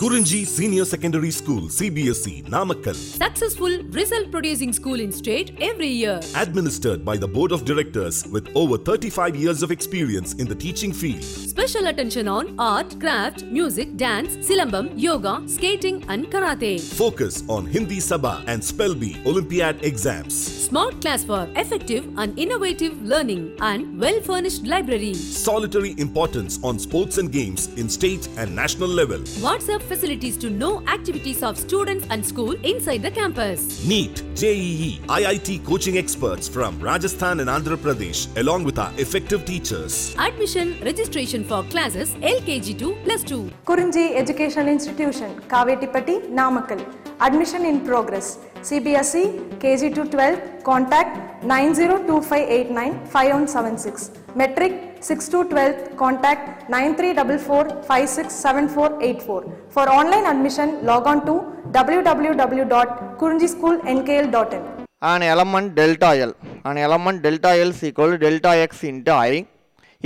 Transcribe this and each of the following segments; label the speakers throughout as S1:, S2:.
S1: Kurunji Senior Secondary School, CBSE, Namakkal. Successful, result producing school in state every year. Administered by the Board of Directors with over 35 years of experience in the teaching field. Special attention on art, craft, music, dance, silambam, yoga, skating, and karate. Focus on Hindi Sabha and Spell Bee Olympiad exams. Smart class for effective and innovative learning and well furnished library. Solitary importance on sports and games in state and national level. WhatsApp facilities to know activities of students and school inside the campus. NEET, JEE, IIT coaching experts from Rajasthan and Andhra Pradesh along with our effective teachers. Admission registration for classes LKG to plus 2. Kurunji Educational Institution, Kavetipati, Namakal. Admission in progress. CBSE KG to 12 contact 902589 Metric six to twelfth contact nine three double four five six seven four eight four for online admission log on to W W W dot Kurinji school NKL dot in an element delta L An element delta L is equal to delta x into i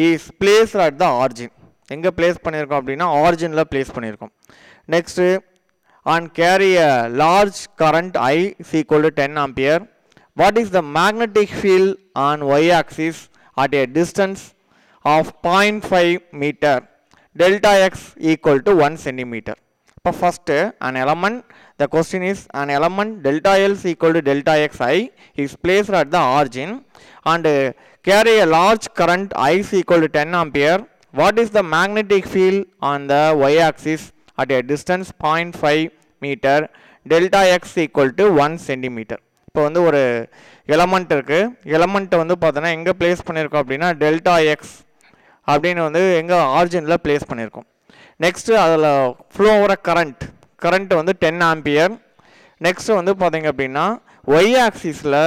S1: is placed at the எங்கே place பண்ணியிருக்கோம் அப்படின்னா ஆரிஜினில் place பண்ணியிருக்கோம் next on carry a large current I is equal ten ampere what is the magnetic field on Y axis at a distance of point five metre delta x equal to 1 centimeter. இப்போ first an element the question is an element delta L is equal to delta xi is placed at the origin and carry a large current I is equal to 10 ampere. What is the magnetic field on the y axis at a distance 0.5 meter delta x equal to 1 centimeter. இப்போ வந்து ஒரு element இருக்குது எலமெண்ட்டை வந்து பார்த்தோன்னா எங்கே place பண்ணியிருக்கோம் அப்படின்னா delta X அப்படின்னு வந்து எங்கள் ஆர்ஜினில் ப்ளேஸ் பண்ணியிருக்கோம் நெக்ஸ்ட்டு அதில் ஃப்ளோ ஆகிற கரண்ட் கரண்ட்டு வந்து டென் ஆம்பியர் நெக்ஸ்ட்டு வந்து பார்த்திங்க அப்படின்னா ஒய் ஆக்சிஸில்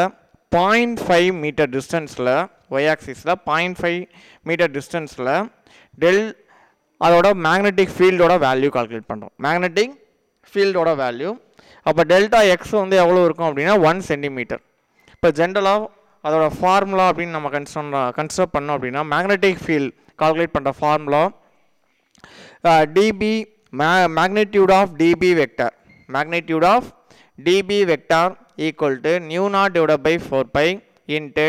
S1: பாயிண்ட் ஃபைவ் மீட்டர் டிஸ்டன்ஸில் ஒய் ஆக்சிஸில் பாயிண்ட் ஃபைவ் மீட்டர் டிஸ்டன்ஸில் டெல் அதோட மேக்னெட்டிக் ஃபீல்டோட வேல்யூ கால்குலேட் பண்ணுறோம் மேக்னெட்டிக் ஃபீல்டோட வேல்யூ அப்போ டெல்டா எக்ஸ் வந்து எவ்வளோ இருக்கும் அப்படின்னா ஒன் சென்டிமீட்டர் இப்போ ஜென்ரலாக அதோட ஃபார்முலா அப்படின்னு நம்ம கன்சிடர் கன்சர்வ் பண்ணோம் அப்படின்னா மேக்னெட்டிக் ஃபீல்ட் கால்குலேட் பண்ணுற ஃபார்முலா டிபி மே magnitude of dB vector magnitude of dB vector equal to mu naught divide by four pi into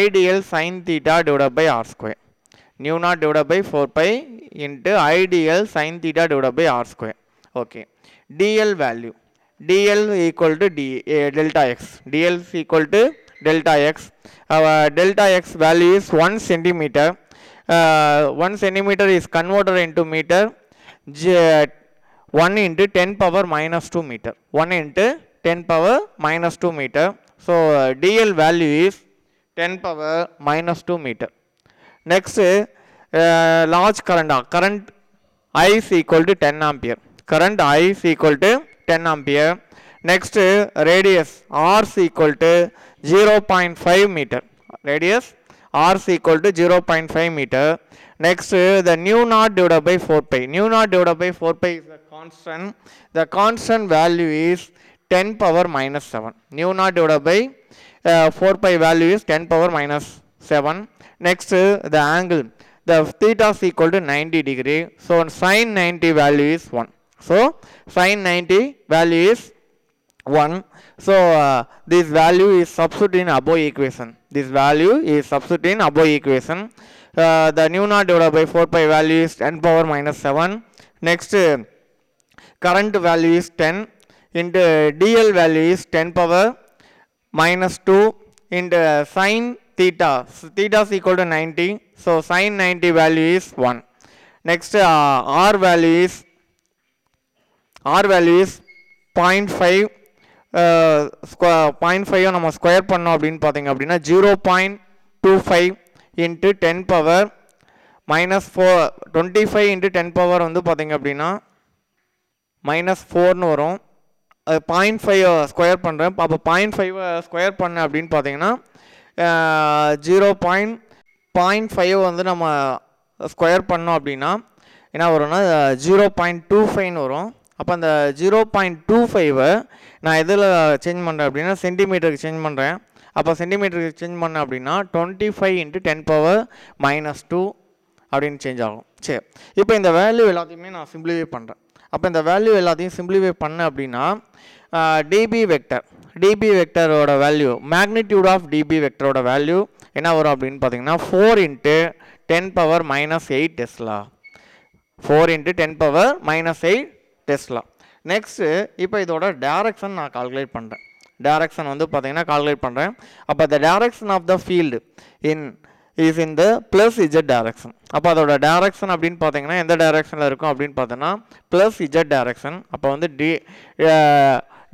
S1: IDL sine theta divide by R square mu naught divide by four pi into IDL sine theta divide by R square okay dl value dl equal to D delta X dl equal to delta X delta X value is one centimetre uh, 1 centimeter is converted into meter J, 1 into 10 power minus 2 meter 1 into 10 power minus 2 meter so uh, dl value is 10 power minus 2 meter next uh, large current uh, current i is equal to 10 ampere current i is equal to 10 ampere next uh, radius r is equal to 0.5 meter radius r is equal to 0.5 meter. Next, the nu naught divided by 4 pi. Nu naught divided by 4 pi is the constant. The constant value is 10 power minus 7. Nu naught divided by uh, 4 pi value is 10 power minus 7. Next, the angle. The theta is equal to 90 degree. So, sine 90 value is 1. So, sine 90 value is 1 so uh, this value is substituted in above equation this value is substituted in above equation uh, the nu naught divided by 4 pi value is 10 power minus 7 next uh, current value is 10 into uh, dl value is 10 power minus 2 into uh, sine theta so, theta is equal to 90 so sine 90 value is 1 next uh, r value is r value is 0.5 ஸ்கொ point ஃபைவை நம்ம square பண்ணோம் அப்படின்னு பார்த்தீங்க அப்படின்னா zero point two five into ten power minus four twenty five into ten power வந்து பார்த்திங்க அப்படின்னா மைனஸ் ஃபோர்னு வரும் அது பாயிண்ட் ஃபைவ் ஸ்கொயர் பண்ணுறேன் அப்போ பாயிண்ட் ஃபைவ் ஸ்கொயர் பண்ணேன் அப்படின்னு பார்த்தீங்கன்னா ஜீரோ பாயிண்ட் பாயிண்ட் ஃபைவ் வந்து நம்ம ஸ்கொயர் பண்ணோம் அப்படின்னா என்ன வரும்னா ஜீரோ பாயிண்ட் டூ ஃபைவ்னு வரும் அப்போ அந்த ஜீரோ பாயிண்ட் டூ ஃபைவை நான் எதில் சேஞ்ச் பண்ணுறேன் அப்படின்னா சென்டிமீட்டருக்கு சேஞ்ச் பண்ணுறேன் அப்போ சென்டிமீட்டருக்கு சேஞ்ச் பண்ணேன் அப்படின்னா twenty five into ten power minus two அப்படின்னு சேஞ்ச் ஆகும் சரி இப்போ இந்த வேல்யூ எல்லாத்தையுமே நான் சிம்பிளிஃபை பண்ணுறேன் அப்போ இந்த வேல்யூ எல்லாத்தையும் சிம்பிளிஃபை பண்ணேன் அப்படின்னா டிபி வெக்டர் டிபி வெக்டரோட வேல்யூ மேக்னிடியூட் ஆஃப் டிபி வெக்டரோட வேல்யூ என்ன வரும் அப்படின்னு பார்த்தீங்கன்னா four into ten power minus eight tesla four into ten power minus eight டெஸ்ட்லாம் நெக்ஸ்ட்டு இப்போ இதோட டேரக்ஷன் நான் கால்குலேட் பண்ணுறேன் டேரக்ஷன் வந்து பார்த்தீங்கன்னா கால்குலேட் பண்ணுறேன் அப்போ the direction of the field in is in the plus Z direction அப்போ அதோட டேரக்ஷன் அப்படின்னு பார்த்தீங்கன்னா எந்த டேரக்ஷனில் இருக்கும் அப்படின்னு பார்த்தோன்னா ப்ளஸ் இஜட் டேரக்ஷன் அப்போ வந்து டி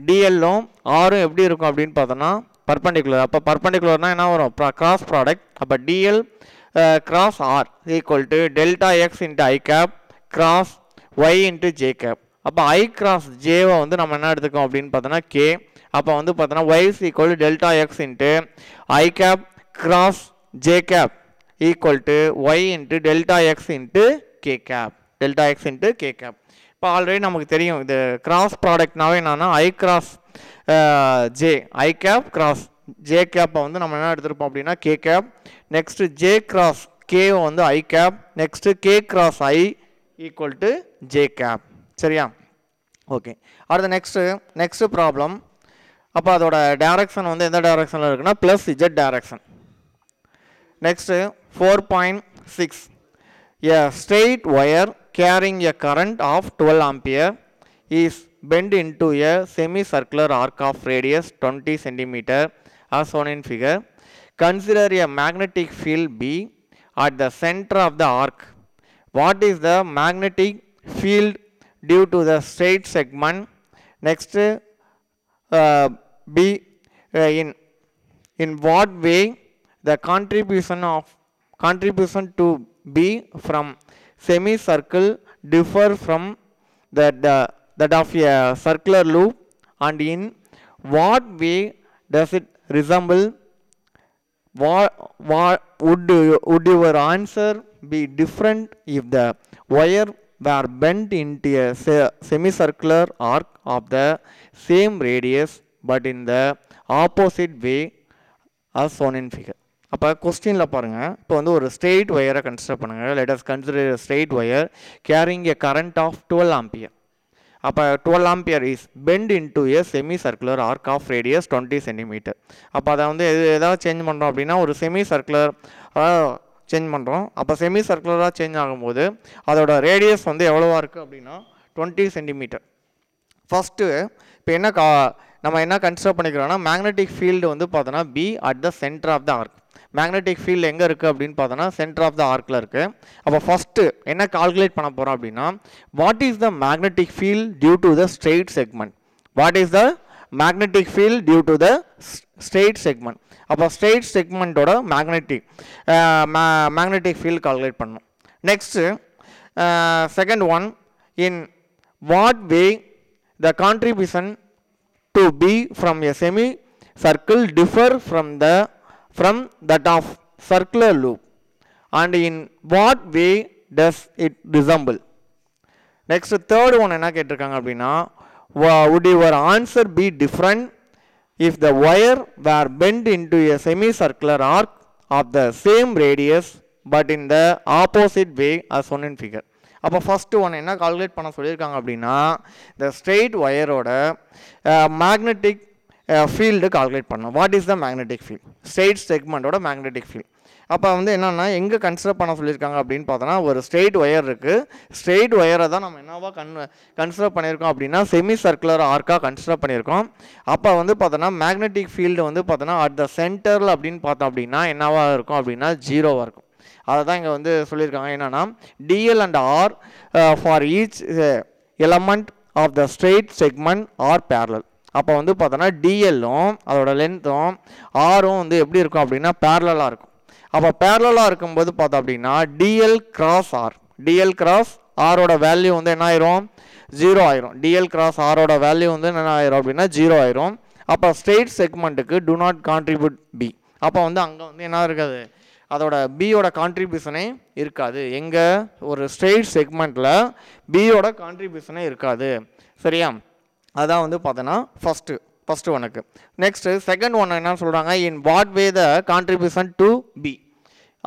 S1: டிஎல்லும் ஆறும் எப்படி இருக்கும் அப்படின்னு பார்த்தோன்னா பர்பண்டிகுலர் அப்போ பர்பண்டிகுலர்னால் என்ன வரும் கிராஸ் ப்ராடக்ட் அப்போ dl cross R equal to delta X into I cap cross Y into J cap அப்போ ஐ கிராஸ் ஜேவை வந்து நம்ம என்ன எடுத்துக்கோம் அப்படின்னு பார்த்தோன்னா கே அப்போ வந்து பார்த்தோன்னா ஒய்ஸ் equal delta X into I cap cross J cap equal to Y into delta X into K cap delta X into K cap இப்போ ஆல்ரெடி நமக்கு தெரியும் இது கிராஸ் ப்ராடக்ட்னாவே என்னன்னா I cross J I cap cross J கேப்பை வந்து நம்ம என்ன எடுத்துருப்போம் அப்படின்னா K cap next J cross கேவை வந்து I cap next K cross I equal to J cap சரியா ஓகே அடுத்து நெக்ஸ்ட்டு நெக்ஸ்ட்டு ப்ராப்ளம் அப்போ அதோட டைரக்ஷன் வந்து எந்த டைரக்ஷனில் இருக்குன்னா plus Z direction next four point six a straight wire carrying a current of twelve ampere is bent into a semicircular arc of radius twenty centimetre as shown in figure consider a magnetic field B at the centre of the arc what is the magnetic field due to the straight segment. Next, uh, B uh, in in what way the contribution of contribution to B from semicircle differ from that the that of a circular loop and in what way does it resemble what, what would, would your answer be different if the wire were bent into a semicircular arc of the same radius but in the opposite way as shown in figure அப்போ கொஸ்டினில் பாருங்கள் இப்போ வந்து ஒரு straight ஒயரை consider பண்ணுங்கள் let's consider straight wire carrying a current of twelve ampere அப்போ twelve ampere is bent into a semicircular arc of radius twenty centimetre அப்போ அதை வந்து எது ஏதாவது சேஞ்ச் பண்ணுறோம் அப்படின்னா ஒரு செமி சர்க்குலர் சேஞ்ச் பண்ணுறோம் அப்போ செமி சர்க்குலராக சேஞ்ச் ஆகும்போது அதோட ரேடியஸ் வந்து எவ்வளோவா இருக்குது அப்படின்னா டுவெண்ட்டி சென்டிமீட்டர் ஃபஸ்ட்டு இப்போ என்ன கா நம்ம என்ன கன்சிடர் பண்ணிக்கிறோம்னா மேக்னெட்டிக் ஃபீல்டு வந்து பார்த்தோன்னா B at the centre of the arc magnetic field எங்கே இருக்குது அப்படின்னு பார்த்தோன்னா சென்டர் ஆஃப் த ஆர்க்கில் இருக்குது அப்போ ஃபஸ்ட்டு என்ன கால்குலேட் பண்ண போகிறோம் அப்படின்னா what is the magnetic field due to the straight segment what is the magnetic field due to the straight segment அப்போ ஸ்டேட் செக்மெண்ட்டோட மேக்னெட்டிக் மேக்னெட்டிக் ஃபீல்ட் கால்குலேட் பண்ணும் next second one in what way the contribution to B from a semi circle differ from the from that of circular loop and in what way does it resemble next third one என்ன கேட்டிருக்காங்க அப்படின்னா would your answer be different if the wire were bent into a semicircular arc of the same radius but in the opposite way as shown in figure அப்போ first one என்ன calculate பண்ண சொல்லியிருக்காங்க அப்படின்னா இந்த straight ஒயரோட magnetic field calculate பண்ணணும் what is the magnetic field straight செக்மெண்ட்டோட magnetic field அப்போ வந்து என்னென்னா எங்கே கன்சிடர் பண்ண சொல்லியிருக்காங்க அப்படின்னு பார்த்தோன்னா ஒரு ஸ்ட்ரெயிட் ஒயர் இருக்குது ஸ்ட்ரெயிட் ஒயரை தான் நம்ம என்னவா கன் கன்சிடர் பண்ணியிருக்கோம் அப்படின்னா செமி சர்க்குலர் ஆர்க்காக கன்சிடர் பண்ணியிருக்கோம் அப்போ வந்து பார்த்தோன்னா மேக்னெட்டிக் ஃபீல்டு வந்து பார்த்தோன்னா அட் த சென்டரில் அப்படின்னு பார்த்தோம் அப்படின்னா என்னவாக இருக்கும் அப்படின்னா ஜீரோவாக இருக்கும் அதை தான் இங்கே வந்து சொல்லியிருக்காங்க என்னென்னா DL and R for each element of the straight segment are parallel அப்போ வந்து பார்த்தோன்னா டிஎல்லும் அதோடய லென்த்தும் ஆரும் வந்து எப்படி இருக்கும் அப்படின்னா பேரலாக இருக்கும் அப்போ பேரலாக இருக்கும்போது பார்த்தோம் அப்படின்னா DL cross R DL cross ஆரோட வேல்யூ வந்து என்ன ஆயிரும் ஜீரோ ஆயிரும் டிஎல் கிராஸ் ஆரோட வேல்யூ வந்து என்ன ஆயிரும் அப்படின்னா ஜீரோ ஆயிரும் அப்போ ஸ்டேட் செக்மெண்ட்டுக்கு டு நாட் கான்ட்ரிபியூட் பி அப்போ வந்து அங்கே வந்து என்ன இருக்காது அதோட பியோட கான்ட்ரிபியூஷனே இருக்காது எங்கள் ஒரு ஸ்டேட் செக்மெண்ட்டில் பியோட கான்ட்ரிபியூஷனே இருக்காது சரியா அதான் வந்து பார்த்தோன்னா ஃபஸ்ட்டு ஃபஸ்ட்டு ஒனுக்கு நெக்ஸ்ட்டு செகண்ட் ஒன் என்ன சொல்கிறாங்க in what way the contribution to be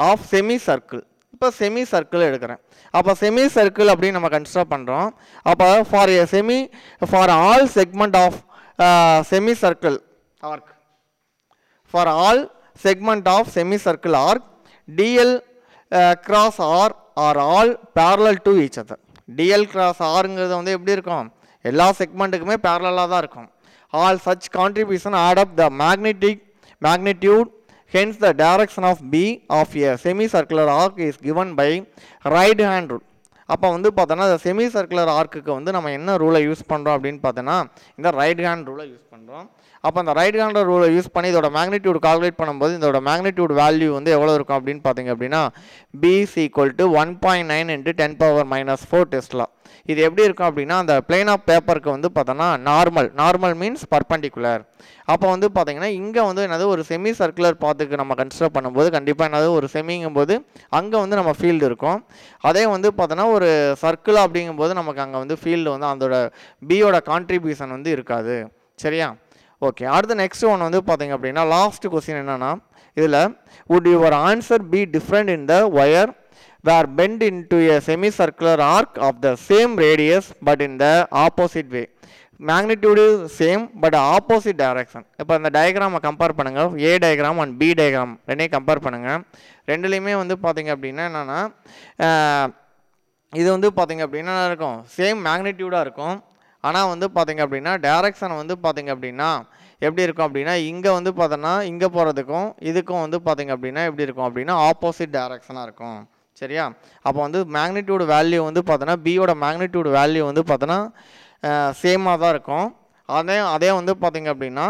S1: of semi circle இப்போ செமி சர்க்கிள் எடுக்கிறேன் அப்போ செமி சர்க்கிள் அப்படின்னு நம்ம கன்ஸ்டர் பண்ணுறோம் அப்போ for a semi for all segment of semi circle arc for all segment of semi circle arc DL cross R R all parallel to each other DL cross ஆருங்கிறது வந்து எப்படி இருக்கும் எல்லா செக்மெண்ட்டுக்குமே பேரலாக தான் இருக்கும் All such contribution add up the magnetic magnitude. Hence, the direction of B of a semicircular arc is given by right hand rule. அப்போ வந்து பார்த்தோன்னா இந்த செமி சர்க்குலர் ஆர்க்குக்கு வந்து நம்ம என்ன ரூலை யூஸ் பண்ணுறோம் அப்படின்னு பார்த்தோன்னா இந்த ரைட் ஹேண்ட் ரூலை யூஸ் பண்ணுறோம் அப்போ அந்த ரைட் ஹேண்ட் ரூலை யூஸ் பண்ணி இதோட மேக்னிடியூட் கால்குலேட் பண்ணும்போது இதோட மேக்னிடியூட் வேல்யூ வந்து எவ்வளோ இருக்கும் அப்படின்னு பார்த்தீங்க அப்படின்னா B is equal to one point nine into ten power minus four டெஸ்ட்லாம் இது எப்படி இருக்கும் அப்படின்னா அந்த பிளேன் ஆஃப் பேப்பருக்கு வந்து பார்த்தோன்னா நார்மல் நார்மல் மீன்ஸ் பர்பண்டிகுலர் அப்போ வந்து பார்த்தீங்கன்னா இங்கே வந்து என்னது ஒரு செமி சர்க்குலர் பாத்துக்கு நம்ம கன்சிடர் பண்ணும்போது கண்டிப்பாக என்னது ஒரு செமிங்கும் போது அங்கே வந்து நம்ம ஃபீல்டு இருக்கும் அதே வந்து பார்த்தோன்னா ஒரு சர்க்கிள் அப்படிங்கும்போது நமக்கு அங்கே வந்து ஃபீல்டு வந்து அதோட பியோட கான்ட்ரிபியூஷன் வந்து இருக்காது சரியா ஓகே அடுத்து நெக்ஸ்ட் ஒன் வந்து பார்த்தீங்க அப்படின்னா லாஸ்ட் கொஸ்டின் என்னென்னா இதில் would your answer be different in the wire were bent into a semicircular arc of the same radius but in the opposite way. magnitude is same but opposite direction இப்போ அந்த டயக்ராமை compare பண்ணுங்கள் A diagram and B diagram ரெண்டையும் compare பண்ணுங்கள் ரெண்டுலேயுமே வந்து பார்த்திங்க அப்படின்னா என்னென்னா இது வந்து பார்த்திங்க அப்படின்னா இருக்கும் சேம் மேக்னிடியூடாக இருக்கும் ஆனால் வந்து பார்த்திங்க அப்படின்னா டேரக்ஷன் வந்து பார்த்திங்க அப்படின்னா எப்படி இருக்கும் அப்படின்னா இங்கே வந்து பார்த்தோன்னா இங்கே போகிறதுக்கும் இதுக்கும் வந்து பார்த்திங்க அப்படின்னா எப்படி இருக்கும் அப்படின்னா ஆப்போசிட் டேரக்ஷனாக இருக்கும் சரியா அப்போ வந்து மேக்னிடியூடு வேல்யூ வந்து பார்த்தோன்னா பியோட மேக்னிடியூடு வேல்யூ வந்து பார்த்தோன்னா சேமாக தான் இருக்கும் அதே அதே வந்து பார்த்திங்க அப்படின்னா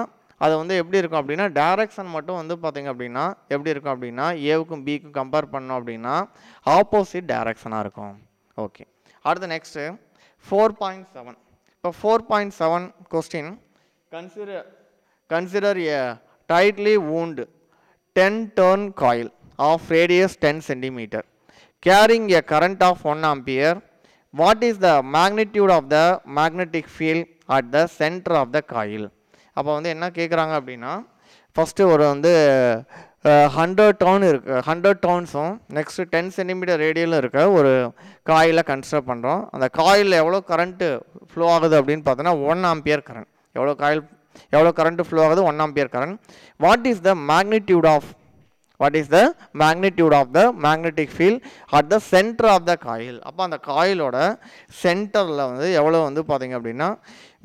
S1: அது வந்து எப்படி இருக்கும் அப்படின்னா டேரக்ஷன் மட்டும் வந்து பார்த்திங்க அப்படின்னா எப்படி இருக்கும் அப்படின்னா ஏவுக்கும் பிக்கும் கம்பேர் பண்ணோம் அப்படின்னா ஆப்போசிட் டேரக்ஷனாக இருக்கும் ஓகே அடுத்து நெக்ஸ்ட்டு ஃபோர் பாயிண்ட் செவன் இப்போ four point seven question consider consider a tightly wound ten turn coil of radius ten centimetre carrying a current of 1 ampere. What is the magnitude of the magnetic field at the centre of the coil அப்போ வந்து என்ன கேட்குறாங்க அப்படின்னா first ஒரு வந்து hundred turn இருக்குது hundred டவுன்ஸும் next ten centimetre ரேடியலும் இருக்க ஒரு காயில் கன்ஸ்டர் பண்ணுறோம் அந்த காயில் எவ்வளோ கரண்ட்டு ஃப்ளோ ஆகுது அப்படின்னு பார்த்தோன்னா ஒன் ஆம்பியர் கரண்ட் எவ்வளோ காயில் எவ்வளோ கரண்ட்டு ஃப்ளோ ஆகுது one ampere current what is the magnitude of what is the magnitude of the magnetic field at the centre of the coil அப்போ அந்த காயிலோட சென்டரில் வந்து எவ்வளோ வந்து பார்த்திங்க அப்படின்னா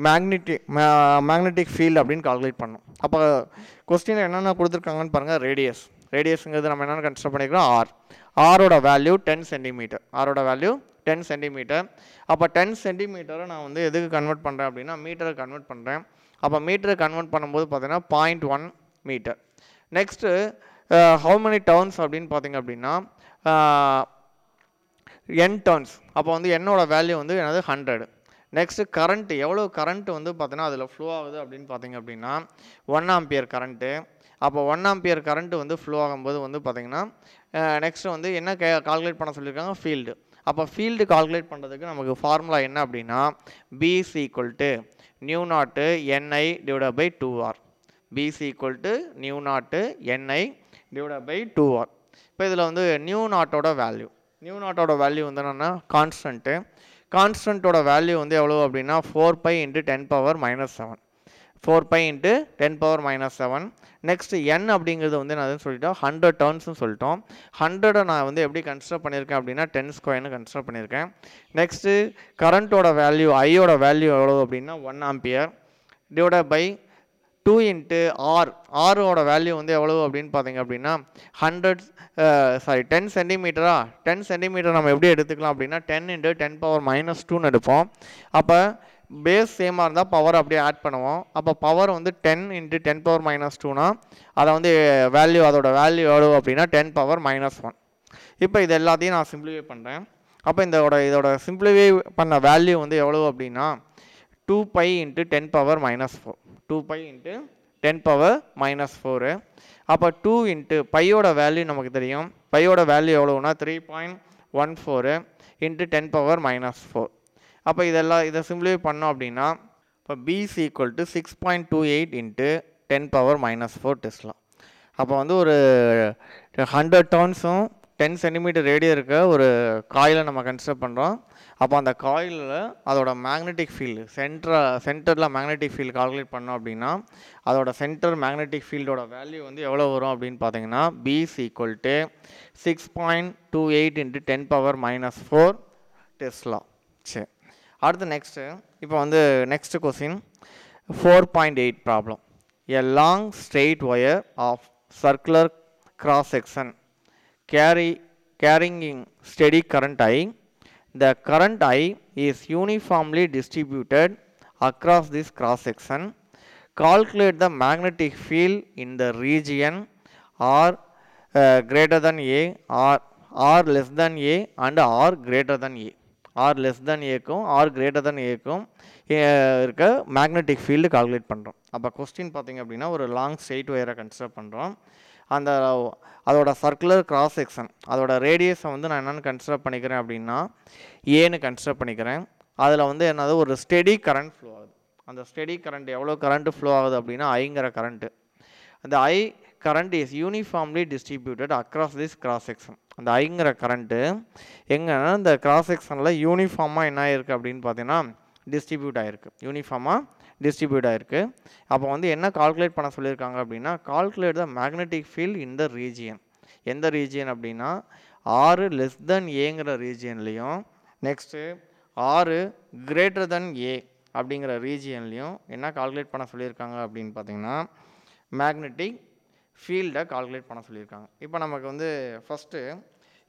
S1: மேக்னெட்டிக் மேக்னெட்டிக் ஃபீல்டு அப்படின்னு கால்குலேட் பண்ணோம் அப்போ கொஸ்டினில் என்னென்ன கொடுத்துருக்காங்கன்னு பாருங்கள் ரேடியஸ் ரேடியஸுங்கிறது நம்ம என்னென்னு கன்சிடர் பண்ணிக்கிறோம் ஆர் ஆரோட வேல்யூ டென் சென்டிமீட்டர் ஆரோட வேல்யூ டென் சென்டிமீட்டர் அப்போ டென் சென்டிமீட்டரை நான் வந்து எதுக்கு கன்வெர்ட் பண்ணுறேன் அப்படின்னா மீட்டரை கன்வெர்ட் பண்ணுறேன் அப்போ மீட்டரை கன்வெர்ட் பண்ணும்போது பார்த்தீங்கன்னா point one metre next how many turns அப்படின்னு பார்த்தீங்க அப்படின்னா என் uh, டர்ன்ஸ் அப்போ வந்து என்னோட வேல்யூ வந்து எனது ஹண்ட்ரடு நெக்ஸ்ட்டு கரண்ட்டு எவ்வளோ கரண்ட்டு வந்து பார்த்தீங்கன்னா அதில் ஃப்ளோ ஆகுது அப்படின்னு பார்த்தீங்க அப்படின்னா ஒன் ஆம்பியர் கரண்ட்டு அப்போ ஒன் ஆம்பியர் கரண்ட்டு வந்து ஃப்ளோ ஆகும்போது வந்து பார்த்திங்கன்னா நெக்ஸ்ட்டு uh, வந்து என்ன கே கால்குலேட் பண்ண சொல்லியிருக்காங்க ஃபீல்டு அப்போ ஃபீல்டு கால்குலேட் பண்ணுறதுக்கு நமக்கு ஃபார்முலா என்ன அப்படின்னா B is equal to mu naught NI divide by two R B is equal to mu naught NI divided by two R இப்போ இதில் வந்து நியூ நாட்டோட வேல்யூ நியூ நாட்டோட வேல்யூ வந்து என்னென்னா கான்ஸ்டன்ட்டு கான்ஸ்டன்ட்டோட வேல்யூ வந்து எவ்வளோ அப்படின்னா four pi into ten power minus seven four pi into ten power minus seven next N அப்படிங்கிறது வந்து நான் அதுன்னு சொல்லிட்டோம் ஹண்ட்ரட் டேர்ன்ஸ்னு சொல்லிட்டோம் ஹண்ட்ரடை நான் வந்து எப்படி கன்ஸ்டர் பண்ணியிருக்கேன் அப்படின்னா டென் ஸ்கொயர்னு கன்ஸ்டர் பண்ணியிருக்கேன் நெக்ஸ்ட்டு கரண்ட்டோட வேல்யூ ஐயோட வேல்யூ எவ்வளோ அப்படின்னா one ampere divide by two into R ஆரோட வேல்யூ வந்து எவ்வளவு அப்படின்னு பார்த்தீங்க அப்படின்னா ஹண்ட்ரட் சாரி டென் சென்டிமீட்டரா டென் சென்டிமீட்டர் நம்ம எப்படி எடுத்துக்கலாம் அப்படின்னா ten into ten power minus டூன்னு எடுப்போம் அப்போ பேஸ் சேமாக இருந்தால் பவர் அப்படியே ஆட் பண்ணுவோம் அப்போ பவர் வந்து ten into ten power minus டூனா அதை வந்து வேல்யூ அதோட வேல்யூ எவ்வளோ அப்படின்னா டென் பவர் மைனஸ் ஒன் இப்போ இது எல்லாத்தையும் நான் சிம்பிளிஃபை பண்ணுறேன் அப்போ இதோட இதோட சிம்பிளிஃபை பண்ண வேல்யூ வந்து எவ்வளோ அப்படின்னா two pi into ten power minus four two pi into ten power minus four அப்போ டூ இன்ட்டு பையோட வேல்யூ நமக்கு தெரியும் பையோட வேல்யூ எவ்வளோனா three point one four into ten power minus four அப்போ இதெல்லாம் இதை சிம்பிளிஃபை பண்ணோம் அப்படின்னா இப்போ B is equal to six point two eight into ten power minus four டெஸ்ட்லாம் அப்போ வந்து ஒரு ஹண்ட்ரட் டர்ன்ஸும் டென் சென்டிமீட்டர் ரேடியோ இருக்க ஒரு காயில் நம்ம கன்ஸ்டர் பண்ணுறோம் அப்போ அந்த காயிலில் அதோட மேக்னெட்டிக் ஃபீல்டு சென்டரா சென்டரில் மேக்னெட்டிக் ஃபீல்டு கால்குலேட் பண்ணோம் அப்படின்னா அதோட சென்டர் மேக்னெட்டிக் ஃபீல்டோட வேல்யூ வந்து எவ்வளோ வரும் அப்படின்னு பார்த்தீங்கன்னா B is equal to six point two eight into ten power minus four டெஸ்ட்லாம் சரி அடுத்து நெக்ஸ்ட்டு இப்போ வந்து next question four point eight problem a long straight wire of circular cross section carry கேரிங்கிங் steady current I The current I is uniformly distributed across this cross section. Calculate the magnetic field in the region R uh, greater than A or R less than A and R greater than A. R R less than ஏக்கும் R greater தென் ஏக்கும் இருக்க magnetic field calculate பண்ணுறோம் அப்போ question பார்த்திங்க அப்படின்னா ஒரு long straight wire consider பண்ணுறோம் அந்த அதோட சர்க்குலர் கிராஸ் செக்ஷன் அதோட ரேடியஸை வந்து நான் என்னென்னு கன்சிடர் பண்ணிக்கிறேன் அப்படின்னா ஏன்னு கன்சிடர் பண்ணிக்கிறேன் அதில் வந்து என்னது ஒரு ஸ்டெடி கரண்ட் ஃப்ளோ ஆகுது அந்த ஸ்டெடி கரண்ட் எவ்வளோ கரண்ட்டு ஃப்ளோ ஆகுது அப்படின்னா ஐங்கிற கரண்ட்டு அந்த I current is uniformly distributed across this cross section அந்த ஐங்கிற கரண்ட்டு எங்கன்னா இந்த கிராஸ் செக்ஷனில் யூனிஃபார்மாக என்ன ஆயிருக்கு அப்படின்னு பார்த்தீங்கன்னா டிஸ்ட்ரிபியூட் ஆகிருக்கு யூனிஃபார்மாக டிஸ்ட்ரிபியூட் ஆகிருக்கு அப்போ வந்து என்ன கால்குலேட் பண்ண சொல்லியிருக்காங்க அப்படின்னா கால்குலேட் த மேக்னெட்டிக் ஃபீல்ட் இந்த ரீஜியன் எந்த ரீஜியன் அப்படின்னா ஆறு லெஸ் தென் ஏங்கிற ரீஜியன்லேயும் நெக்ஸ்ட்டு ஆறு கிரேட்டர் தென் ஏ அப்படிங்கிற ரீஜியன்லேயும் என்ன கால்குலேட் பண்ண சொல்லியிருக்காங்க அப்படின்னு பார்த்தீங்கன்னா மேக்னெட்டிக் ஃபீல்டை கால்குலேட் பண்ண சொல்லியிருக்காங்க இப்போ நமக்கு வந்து ஃபஸ்ட்டு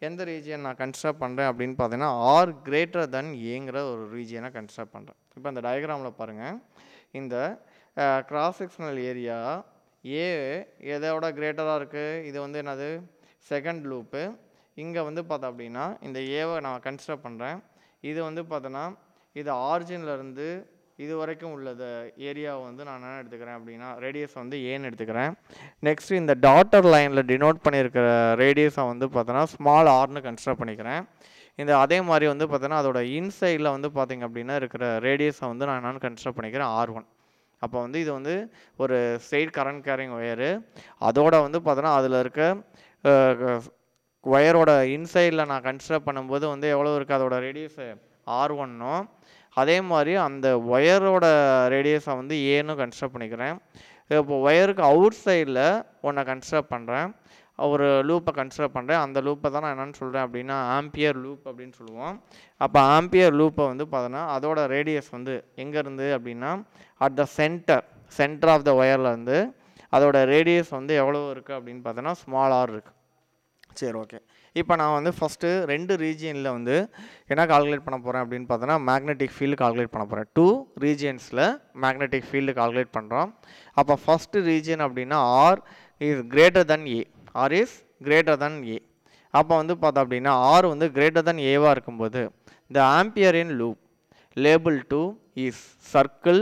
S1: எந்த ரீஜியன் நான் கன்ஸ்ட்ரக்ட் பண்ணுறேன் அப்படின்னு பார்த்தீங்கன்னா ஆர் கிரேட்டர் தென் ஏங்கிற ஒரு ரீஜியனை கன்ஸ்ட்ரக்ட் பண்ணுறேன் இப்போ அந்த டயக்ராமில் பாருங்கள் இந்த கிராஸ் செக்ஷனல் ஏரியா ஏ எதோட கிரேட்டராக இருக்குது இது வந்து என்னது செகண்ட் லூப்பு இங்கே வந்து பார்த்தோம் அப்படின்னா இந்த ஏவை நான் கன்சிடர் பண்ணுறேன் இது வந்து பார்த்தோன்னா இது ஆரிஜின்லேருந்து இது வரைக்கும் உள்ளத ஏரியாவை வந்து நான் என்ன எடுத்துக்கிறேன் அப்படின்னா ரேடியஸ் வந்து ஏன்னு எடுத்துக்கிறேன் நெக்ஸ்ட் இந்த டாட்டர் லைனில் டினோட் பண்ணியிருக்கிற ரேடியஸை வந்து பார்த்தோன்னா ஸ்மால் ஆர்னு கன்சிடர் பண்ணிக்கிறேன் இந்த அதே மாதிரி வந்து பார்த்தோன்னா அதோட இன்சைடில் வந்து பார்த்திங்க அப்படின்னா இருக்கிற ரேடியஸை வந்து நான் என்னென்னு கன்சிடர் பண்ணிக்கிறேன் ஆர் ஒன் அப்போ வந்து இது வந்து ஒரு ஸ்ட்ரெயிட் கரண்ட் கேரிங் ஒயரு அதோட வந்து பார்த்தோன்னா அதில் இருக்க ஒயரோட இன்சைடில் நான் கன்சிடர் பண்ணும்போது வந்து எவ்வளோ இருக்குது அதோட ரேடியஸு ஆர் ஒன்னும் அதே மாதிரி அந்த ஒயரோட ரேடியஸை வந்து ஏன்னு கன்சிடர் பண்ணிக்கிறேன் இப்போ ஒயருக்கு அவுட் சைடில் ஒன்றை கன்சிடர் பண்ணுறேன் ஒரு லூப்பை கன்சிடர் பண்ணுறேன் அந்த லூப்பை தான் நான் என்னென்னு சொல்கிறேன் அப்படின்னா ஆம்பியர் லூப் அப்படின்னு சொல்லுவோம் அப்போ ஆம்பியர் லூப்பை வந்து பார்த்தோன்னா அதோட ரேடியஸ் வந்து எங்கேருந்து அப்படின்னா at the centre centre of the ஒயர்லேருந்து அதோட ரேடியஸ் வந்து எவ்வளோ இருக்குது அப்படின்னு பார்த்தோன்னா ஸ்மால் ஆர் இருக்குது சரி ஓகே இப்போ நான் வந்து ஃபஸ்ட்டு ரெண்டு ரீஜியனில் வந்து என்ன கால்குலேட் பண்ண போகிறேன் அப்படின்னு பார்த்தோன்னா மேக்னெட்டிக் ஃபீல்டு கால்குலேட் பண்ண போகிறேன் டூ ரீஜியன்ஸில் மேக்னெட்டிக் ஃபீல்டு கால்குலேட் பண்ணுறோம் அப்போ ஃபஸ்ட்டு ரீஜியன் அப்படின்னா R is greater than A R is greater than A அப்போ வந்து பார்த்தோம் அப்படின்னா ஆர் வந்து கிரேட்டர் தன் ஏவாக இருக்கும்போது the ampere in loop label two is circle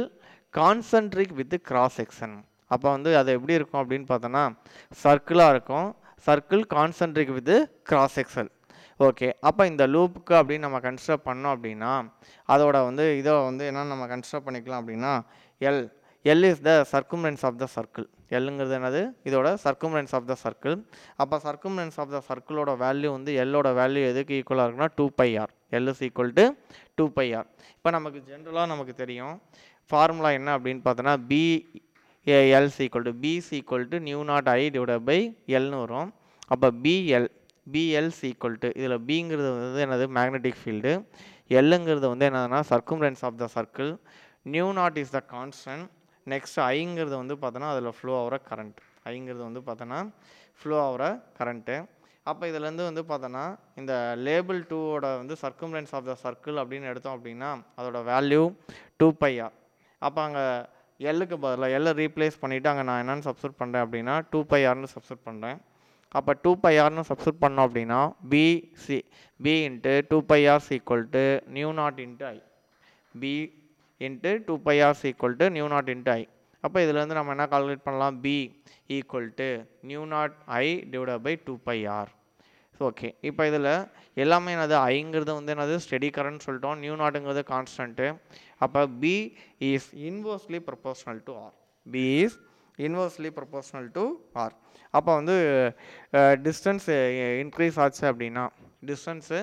S1: concentric with cross section அப்போ வந்து அது எப்படி இருக்கும் அப்படின்னு பார்த்தோன்னா சர்க்கிளாக இருக்கும் circle concentric with cross section okay அப்போ இந்த லூப்புக்கு அப்படின்னு நம்ம கன்ஸ்ட்ரக்ட் பண்ணோம் அப்படின்னா அதோட வந்து இதை வந்து என்ன நம்ம கன்ஸ்டர் பண்ணிக்கலாம் அப்படின்னா L L is the circumference of the circle எல்லுங்கிறது என்னது இதோட சர்க்குமரன்ஸ் ஆஃப் த சர்க்கிள் அப்போ சர்க்குமரன்ஸ் ஆஃப் த சர்க்கிளோட வேல்யூ வந்து எல்லோட வேல்யூ எதுக்கு ஈக்குவலாக இருக்குன்னா two pi R L is equal to two pi R இப்போ நமக்கு ஜென்ரலாக நமக்கு தெரியும் ஃபார்முலா என்ன அப்படின்னு பார்த்தோன்னா B L equal to B equal to mu naught I divide by எல்னு வரும் அப்போ பிஎல் பிஎல் ஈக்குவல் டு இதில் பிங்கிறது வந்து என்னது மேக்னெட்டிக் ஃபீல்டு எல்லுங்கிறது வந்து என்னதுன்னா circumference of the circle mu naught is the constant next ஐங்கிறது வந்து பார்த்தோன்னா அதில் ஃப்ளோ ஆகிற கரண்ட் ஐங்கிறது வந்து பார்த்தோன்னா ஃப்ளோ ஆகிற கரண்ட்டு அப்போ இதுலேருந்து வந்து பார்த்தோன்னா இந்த லேபிள் டூவோட வந்து சர்க்கும்லன்ஸ் ஆஃப் த சர்க்கிள் அப்படின்னு எடுத்தோம் அப்படின்னா அதோட வேல்யூ டூ பையா அப்போ அங்கே எல்லுக்கு பதிலாக எல்லை ரீப்ளேஸ் பண்ணிவிட்டு அங்கே நான் என்னென்னு சப்ஸ்கிரிப் பண்ணுறேன் அப்படின்னா டூ பை ஆர்னு சப்ஸ்ட் பண்ணுறேன் அப்போ டூ பை ஆர்னு சப்ஸ்கிரிப் பண்ணோம் அப்படின்னா B C B into two pi R's equal to mu naught into I B into two pi R's equal to mu naught into I அப்போ இதுலேருந்து நம்ம என்ன கால்குலேட் பண்ணலாம் B equal to mu naught I divide by two pi R okay இப்போ இதில் எல்லாமே என்னது ஐங்கிறது வந்து என்னது ஸ்டெடி கரண்ட் சொல்லிட்டோம் நியூ நாட்டுங்கிறது கான்ஸ்டன்ட்டு அப்போ B is inversely proportional to R B is inversely proportional to R அப்போ வந்து டிஸ்டன்ஸ் இன்க்ரீஸ் ஆச்சு அப்படின்னா டிஸ்டன்ஸு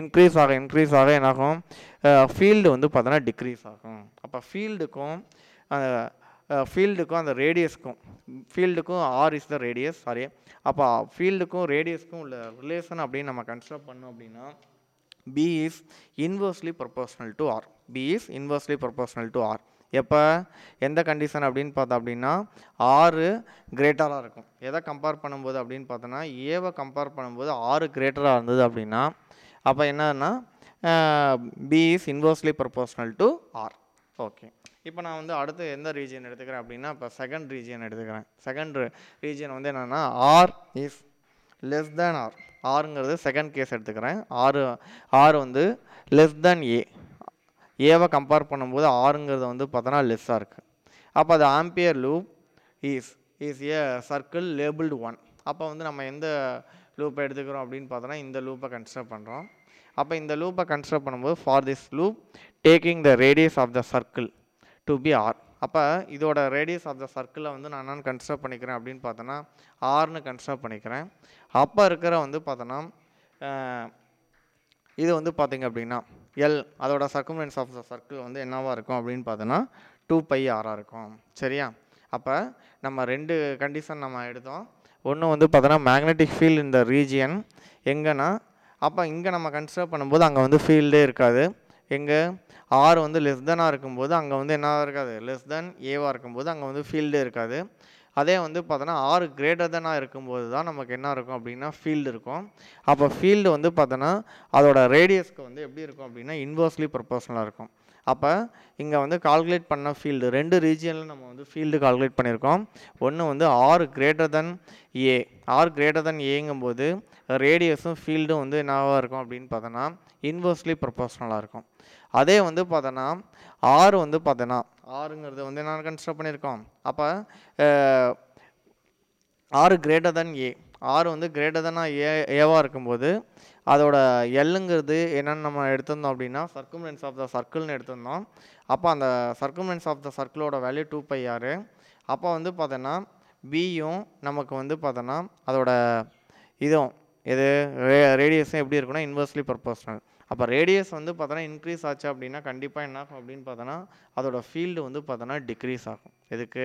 S1: இன்க்ரீஸ் ஆக இன்க்ரீஸ் ஆக என்னாகும் ஃபீல்டு வந்து பார்த்தோன்னா டிக்ரீஸ் ஆகும் அப்போ ஃபீல்டுக்கும் அந்த ஃபீல்டுக்கும் அந்த ரேடியஸ்க்கும் ஃபீல்டுக்கும் R is the radius sorry அப்போ ஃபீல்டுக்கும் ரேடியஸ்க்கும் உள்ள ரிலேஷன் அப்படின்னு நம்ம கன்சிடர் பண்ணோம் அப்படின்னா B is inversely proportional to R B is inversely proportional to R எப்போ எந்த கண்டிஷன் அப்படின்னு பார்த்தோம் அப்படின்னா ஆறு கிரேட்டராக இருக்கும் எதை கம்பேர் பண்ணும்போது அப்படின்னு பார்த்தோன்னா ஏவை கம்பேர் பண்ணும்போது ஆறு கிரேட்டராக இருந்தது அப்படின்னா அப்போ என்னன்னா B is inversely proportional to R okay இப்போ நான் வந்து அடுத்து எந்த ரீஜியன் எடுத்துக்கிறேன் அப்படின்னா இப்போ செகண்ட் ரீஜியன் எடுத்துக்கிறேன் செகண்ட் ரீஜியன் வந்து என்னென்னா R is less than R ஆருங்கிறது செகண்ட் கேஸ் எடுத்துக்கிறேன் ஆறு ஆர் வந்து லெஸ் தேன் ஏ ஏவை கம்பேர் பண்ணும்போது ஆறுங்கிறது வந்து பார்த்தோன்னா லெஸ்ஸாக இருக்குது அப்போ அது ampere loop is is a circle labelled one அப்போ வந்து நம்ம எந்த லூப்பை எடுத்துக்கிறோம் அப்படின்னு பார்த்தோன்னா இந்த லூப்பை கன்ஸ்ட்ரக்ட் பண்ணுறோம் அப்போ இந்த லூப்பை கன்ஸ்ட்ரக்ட் பண்ணும்போது for this loop taking the radius of the circle to be R அப்போ இதோட ரேடியஸ் ஆஃப் த சர்க்கிளை வந்து நான் என்னென்னு கன்ஸ்ட்ரக்ட் பண்ணிக்கிறேன் அப்படின்னு பார்த்தோன்னா ஆர்னு கன்ஸ்ட்ரக்ட் பண்ணிக்கிறேன் அப்போ இருக்கிற வந்து பார்த்தோன்னா இது வந்து பார்த்திங்க அப்படின்னா எல் அதோட சர்க்குமென்ஸ் ஆஃப் த சர்க்கிள் வந்து என்னவாக இருக்கும் அப்படின்னு பார்த்தோன்னா டூ பை ஆராக இருக்கும் சரியா அப்போ நம்ம ரெண்டு கண்டிஷன் நம்ம எடுத்தோம் ஒன்று வந்து பார்த்தோன்னா மேக்னெட்டிக் ஃபீல்டு இந்த ரீஜியன் எங்கன்னா அப்போ இங்கே நம்ம கன்சிடர் பண்ணும்போது அங்கே வந்து ஃபீல்டே இருக்காது எங்கே ஆர் வந்து லெஸ் தனாக இருக்கும்போது அங்கே வந்து என்ன இருக்காது லெஸ் தென் ஏவாக இருக்கும்போது அங்கே வந்து ஃபீல்டே இருக்காது அதே வந்து பார்த்தோன்னா ஆறு கிரேட்டர் தெனாக இருக்கும்போது தான் நமக்கு என்ன இருக்கும் அப்படின்னா ஃபீல்டு இருக்கும் அப்போ ஃபீல்டு வந்து பார்த்தோன்னா அதோடய ரேடியஸ்க்கு வந்து எப்படி இருக்கும் அப்படின்னா இன்வர்ஸ்லி ப்ரொபோஷனலாக இருக்கும் அப்போ இங்கே வந்து கால்குலேட் பண்ண ஃபீல்டு ரெண்டு ரீஜியனில் நம்ம வந்து ஃபீல்டு கால்குலேட் பண்ணியிருக்கோம் ஒன்று வந்து R greater than A R greater than ஏங்கும்போது ரேடியஸும் ஃபீல்டும் வந்து என்னவாக இருக்கும் அப்படின்னு பார்த்தோன்னா இன்வர்ஸ்லி ப்ரொபோஷனலாக இருக்கும் அதே வந்து பார்த்தோன்னா ஆர் வந்து பார்த்தோன்னா ஆறுங்கிறது வந்து என்ன கன்சிடர் பண்ணியிருக்கோம் அப்போ ஆறு கிரேட்டர் தென் ஏ ஆறு வந்து கிரேட்டர் தென் ஏ ஏவாக இருக்கும்போது அதோட எல்லுங்கிறது என்னென்னு நம்ம எடுத்திருந்தோம் அப்படின்னா சர்க்குமரன்ஸ் ஆஃப் த சர்க்கிள்னு எடுத்திருந்தோம் அப்போ அந்த சர்க்குமரன்ஸ் ஆஃப் த சர்க்கிளோட வேல்யூ டூ பை ஆர் அப்போ வந்து பார்த்தோன்னா பியும் நமக்கு வந்து பார்த்தோன்னா அதோட இதுவும் இது ரே ரேடியஸும் எப்படி இருக்குன்னா இன்வெர்ஸ்லி ப்ரொபோஷனல் அப்போ ரேடியஸ் வந்து பார்த்தோன்னா இன்க்ரீஸ் ஆச்சு அப்படின்னா கண்டிப்பாக என்ன ஆகும் அப்படின்னு பார்த்தோன்னா அதோடய ஃபீல்டு வந்து பார்த்தோன்னா டிக்ரீஸ் ஆகும் எதுக்கு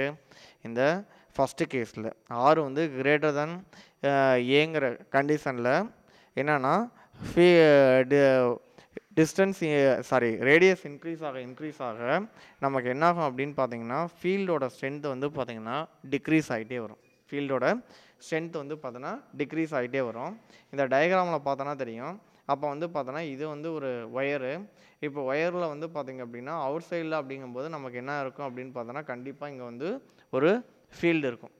S1: இந்த ஃபஸ்ட்டு கேஸில் ஆறு வந்து கிரேட்டர் தென் ஏங்கிற கண்டிஷனில் என்னென்னா ஃபீ டி டிஸ்டன்ஸ் சாரி ரேடியஸ் இன்க்ரீஸ் ஆக இன்க்ரீஸ் ஆக நமக்கு என்ன ஆகும் அப்படின்னு பார்த்தீங்கன்னா ஃபீல்டோட ஸ்ட்ரென்த் வந்து பார்த்திங்கன்னா டிக்ரீஸ் ஆகிட்டே வரும் ஃபீல்டோட ஸ்ட்ரென்த் வந்து பார்த்தோன்னா டிக்ரீஸ் ஆகிட்டே வரும் இந்த டயக்ராமில் பார்த்தோன்னா தெரியும் அப்போ வந்து பார்த்தோன்னா இது வந்து ஒரு ஒயரு இப்போ ஒயரில் வந்து பார்த்திங்க அப்படின்னா அவுட் சைடில் அப்படிங்கும்போது நமக்கு என்ன இருக்கும் அப்படின்னு பார்த்தோன்னா கண்டிப்பாக இங்கே வந்து ஒரு ஃபீல்டு இருக்கும்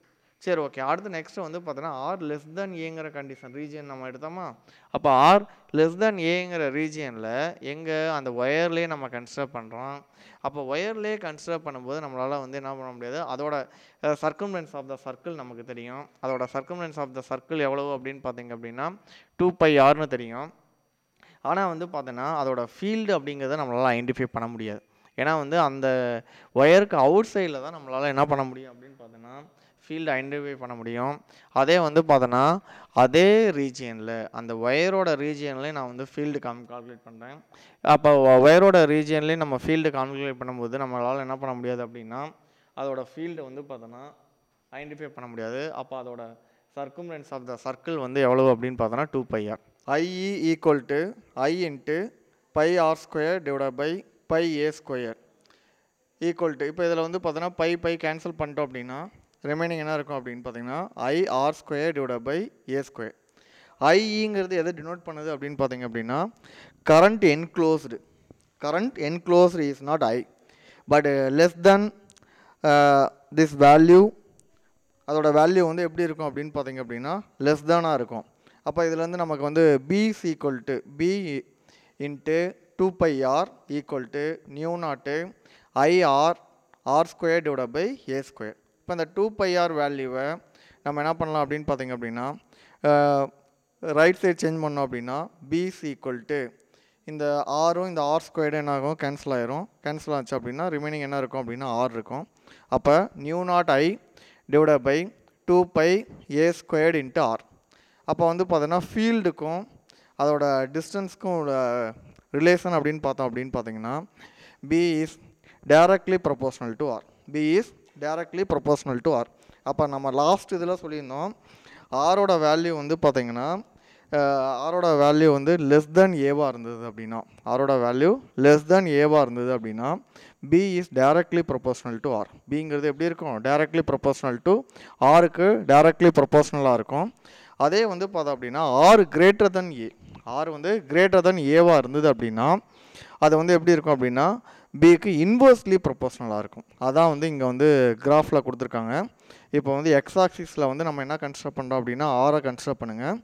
S1: சரி ஓகே அடுத்து நெக்ஸ்ட்டு வந்து பார்த்தோன்னா ஆர் லெஸ் தென் ஏங்கிற கண்டிஷன் ரீஜியன் நம்ம எடுத்தோமா அப்போ ஆர் லெஸ் தென் ஏங்கிற ரீஜியனில் எங்கே அந்த ஒயர்லேயே நம்ம கன்சிடர் பண்ணுறோம் அப்போ ஒயர்லேயே கன்சிடர் பண்ணும்போது நம்மளால் வந்து என்ன பண்ண முடியாது அதோட சர்க்கம்டன்ஸ் ஆஃப் த சர்க்கிள் நமக்கு தெரியும் அதோட சர்க்கம்டன்ஸ் ஆஃப் த சர்க்கிள் எவ்வளோ அப்படின்னு பார்த்தீங்க அப்படின்னா டூ பை ஆர்னு தெரியும் ஆனால் வந்து பார்த்தோன்னா அதோட ஃபீல்டு அப்படிங்கிறத நம்மளால் ஐடென்டிஃபை பண்ண முடியாது ஏன்னா வந்து அந்த ஒயருக்கு அவுட் சைடில் தான் நம்மளால் என்ன பண்ண முடியும் அப்படின்னு பார்த்தோன்னா ஃபீல்டு ஐடென்டிஃபை பண்ண முடியும் அதே வந்து பார்த்தோன்னா அதே ரீஜியனில் அந்த ஒயரோட ரீஜியன்லேயும் நான் வந்து ஃபீல்டு காம் கால்குலேட் பண்ணுறேன் அப்போ ஒயரோட ரீஜியன்லேயும் நம்ம ஃபீல்டு கால்குலேட் பண்ணும்போது நம்மளால் என்ன பண்ண முடியாது அப்படின்னா அதோட ஃபீல்டு வந்து பார்த்தோன்னா ஐடென்டிஃபை பண்ண முடியாது அப்போ அதோட சர்க்கும்ரன்ஸ் ஆஃப் த சர்க்கிள் வந்து எவ்வளோ அப்படின்னு பார்த்தோன்னா two pi R IE equal to I into pi R square divide by pi A square equal to இப்போ இதில் வந்து பார்த்தோன்னா பை பை கேன்சல் பண்ணிட்டோம் அப்படின்னா ரிமைனிங் என்ன இருக்கும் அப்படின்னு பார்த்தீங்கன்னா I R square divide by A square ஐஇங்கிறது எதை டினோட் பண்ணுது அப்படின்னு பார்த்தீங்க அப்படின்னா current enclosed current enclosed is not I but less than this value அதோட வேல்யூ வந்து எப்படி இருக்கும் அப்படின்னு பார்த்தீங்க அப்படின்னா லெஸ் தானாக இருக்கும் அப்போ இதுலேருந்து நமக்கு வந்து B equal to B into two pi R equal to mu naught IR R square divide by A square இப்போ இந்த டூ பைஆர் வேல்யூவை நம்ம என்ன பண்ணலாம் அப்படின்னு பார்த்தீங்க அப்படின்னா ரைட் சைடு சேஞ்ச் பண்ணோம் அப்படின்னா பிஸ் ஈக்குவல் டு இந்த ஆரும் இந்த ஆர் ஸ்கொயர்டு என்ன ஆகும் கேன்சல் ஆயிரும் கேன்சல் ஆச்சு அப்படின்னா ரிமைனிங் என்ன இருக்கும் அப்படின்னா ஆர் இருக்கும் அப்போ nu naught I divide by two by A squared into R அப்போ வந்து பார்த்தோன்னா ஃபீல்டுக்கும் அதோட டிஸ்டன்ஸ்க்கும் ரிலேஷன் அப்படின்னு பார்த்தோம் அப்படின்னு பார்த்தீங்கன்னா B is directly proportional to R B is directly proportional to R அப்போ நம்ம லாஸ்ட் இதில் சொல்லியிருந்தோம் ஆரோட வேல்யூ வந்து பார்த்திங்கன்னா ஆரோட வேல்யூ வந்து லெஸ் தென் ஏவாக இருந்தது அப்படின்னா ஆரோட வேல்யூ லெஸ் தென் ஏவாக இருந்தது அப்படின்னா B is directly proportional to R பிங்கிறது எப்படி இருக்கும் டேரக்ட்லி ப்ரொபோஷ்னல் டு ஆருக்கு டேரக்ட்லி ப்ரொபோஷ்னலாக இருக்கும் அதே வந்து பார்த்தோம் அப்படின்னா R greater than A R வந்து கிரேட்டர் தென் ஏவாக இருந்தது அப்படின்னா அது வந்து எப்படி இருக்கும் அப்படின்னா பிக்கு இன்வர்ஸ்லி ப்ரொபோஷனலாக இருக்கும் அதான் வந்து இங்கே வந்து கிராஃபில் கொடுத்துருக்காங்க இப்போ வந்து எக்ஸ் ஆக்சிஸில் வந்து நம்ம என்ன கன்ஸ்ட்ரக்ட் பண்ணுறோம் அப்படின்னா ஆரை கன்ஸ்ட்ரக்ட் பண்ணுங்கள்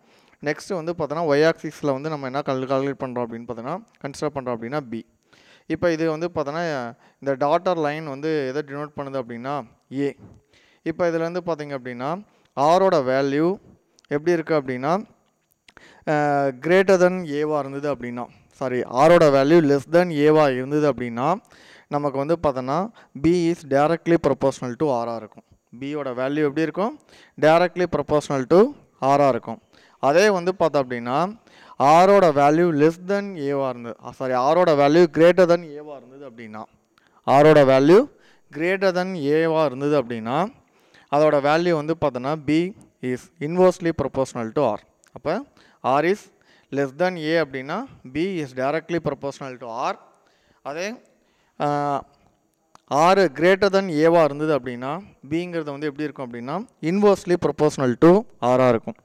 S1: நெக்ஸ்ட்டு வந்து பார்த்தோன்னா ஒய் ஆக்சிஸில் வந்து நம்ம என்ன கல் கால்குலேட் பண்ணுறோம் அப்படின்னு பார்த்தோன்னா கன்ஸ்ட்ரக்ட் பண்ணுறோம் அப்படின்னா பி இப்போ இது வந்து பார்த்தோன்னா இந்த டாட்டர் லைன் வந்து எதை டினோட் பண்ணுது அப்படின்னா ஏ இப்போ இதில் வந்து பார்த்தீங்க அப்படின்னா ஆரோட வேல்யூ எப்படி இருக்குது அப்படின்னா கிரேட்டர் தென் ஏவாக இருந்தது அப்படின்னா சாரி ஆரோட வேல்யூ லெஸ் தேன் ஏவாக இருந்தது அப்படின்னா நமக்கு வந்து பார்த்தோன்னா B is directly proportional to ஆராக இருக்கும் பியோட வேல்யூ எப்படி இருக்கும் டேரக்ட்லி ப்ரொபோஷனல் டு ஆராக இருக்கும் அதே வந்து பார்த்தோம் அப்படின்னா ஆரோட வேல்யூ லெஸ் தென் ஏவாக இருந்தது சாரி ஆரோட வேல்யூ கிரேட்டர் தென் ஏவாக இருந்தது அப்படின்னா ஆரோட வேல்யூ கிரேட்டர் தென் ஏவாக இருந்தது அப்படின்னா அதோட வேல்யூ வந்து பார்த்தோன்னா B is inversely proportional to R அப்போ R is less than A அப்படின்னா B is directly proportional to R அதே ஆர் கிரேட்டர் தென் ஏவாக இருந்தது அப்படின்னா பிங்கிறது வந்து எப்படி இருக்கும் அப்படின்னா இன்வர்ஸ்லி ப்ரொபோஷனல் டு ஆராக இருக்கும்